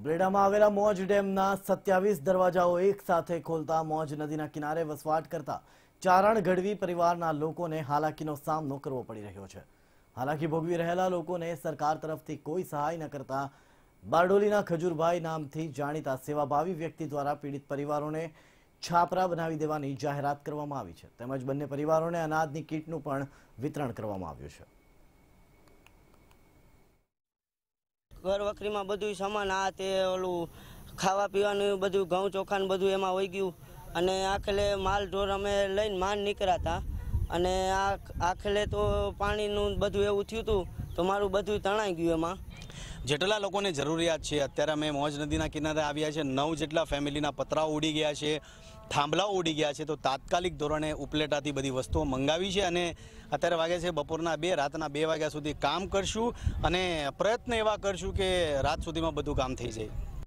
ઉબલેડામાં આવેલા મોજ ડેમના સત્યાવીસ દરવાજાઓ એક સાથે ખોલતા મોજ નદીના કિનારે વસવાટ કરતા ચારણ ગઢવી પરિવારના લોકોને હાલાકીનો સામનો કરવો પડી રહ્યો છે હાલાકી ભોગવી રહેલા લોકોને સરકાર તરફથી કોઈ સહાય ન કરતા બારડોલીના ખજૂરભાઈ નામથી જાણીતા સેવાભાવી વ્યક્તિ દ્વારા પીડિત પરિવારોને છાપરા બનાવી દેવાની જાહેરાત કરવામાં આવી છે તેમજ બંને પરિવારોને અનાજની કીટનું પણ વિતરણ કરવામાં આવ્યું છે ઘર વખરીમાં બધું સામાન આ તે ઓલું ખાવા પીવાનું બધું ઘઉં ચોખાને બધું એમાં હોઈ ગયું અને આખલે માલ ઢોર અમે લઈને માન નીકળ્યા અને આ આખલે તો પાણીનું બધું એવું થયું હતું તો મારું બધું તણાઈ ગયું એમાં જેટલા લોકોને જરૂરિયાત છે અત્યારે અમે મોજ નદીના કિનારે આવ્યા છે નવ જેટલા ફેમિલીના પતરાઓ ઉડી ગયા છે થાંભલાઓ ઉડી ગયા છે તો તાત્કાલિક ધોરણે ઉપલેટાથી બધી વસ્તુઓ મંગાવી છે અને અત્યારે વાગે છે બપોરના બે રાતના બે વાગ્યા સુધી કામ કરશું અને પ્રયત્ન એવા કરશું કે રાત સુધીમાં બધું કામ થઈ જાય